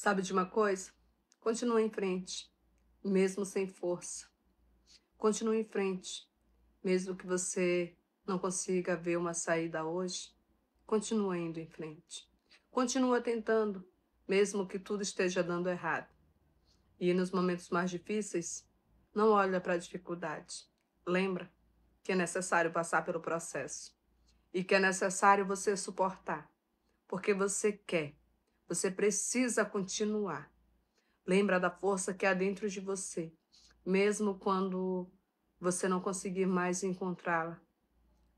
Sabe de uma coisa? Continua em frente, mesmo sem força. Continue em frente, mesmo que você não consiga ver uma saída hoje. Continua indo em frente. Continua tentando, mesmo que tudo esteja dando errado. E nos momentos mais difíceis, não olha para a dificuldade. Lembra que é necessário passar pelo processo e que é necessário você suportar, porque você quer você precisa continuar. Lembra da força que há dentro de você, mesmo quando você não conseguir mais encontrá-la.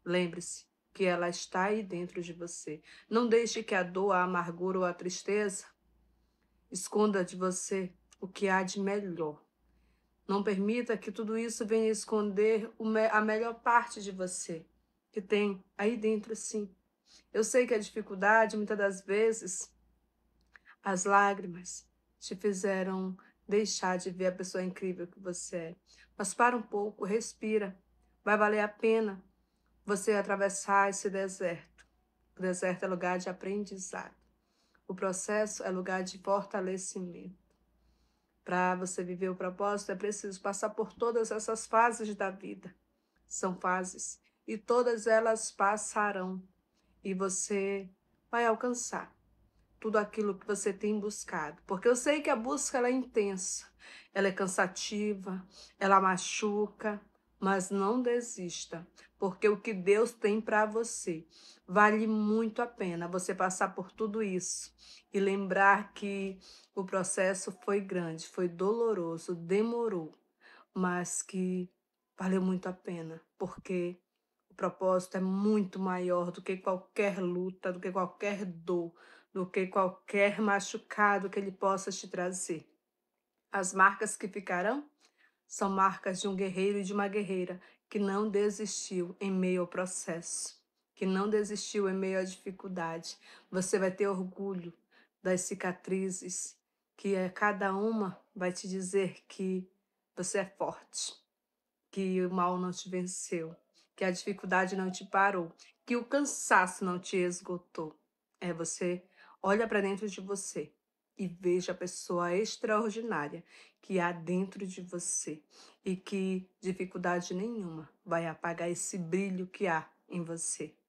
Lembre-se que ela está aí dentro de você. Não deixe que a dor, a amargura ou a tristeza esconda de você o que há de melhor. Não permita que tudo isso venha esconder a melhor parte de você, que tem aí dentro sim. Eu sei que a é dificuldade, muitas das vezes, as lágrimas te fizeram deixar de ver a pessoa incrível que você é. Mas para um pouco, respira. Vai valer a pena você atravessar esse deserto. O deserto é lugar de aprendizado. O processo é lugar de fortalecimento. Para você viver o propósito, é preciso passar por todas essas fases da vida. São fases. E todas elas passarão. E você vai alcançar tudo aquilo que você tem buscado, porque eu sei que a busca é intensa, ela é cansativa, ela machuca, mas não desista, porque o que Deus tem para você vale muito a pena você passar por tudo isso e lembrar que o processo foi grande, foi doloroso, demorou, mas que valeu muito a pena, porque propósito é muito maior do que qualquer luta, do que qualquer dor, do que qualquer machucado que ele possa te trazer. As marcas que ficarão são marcas de um guerreiro e de uma guerreira que não desistiu em meio ao processo, que não desistiu em meio à dificuldade. Você vai ter orgulho das cicatrizes, que é cada uma vai te dizer que você é forte, que o mal não te venceu que a dificuldade não te parou, que o cansaço não te esgotou. É você olha para dentro de você e veja a pessoa extraordinária que há dentro de você e que dificuldade nenhuma vai apagar esse brilho que há em você.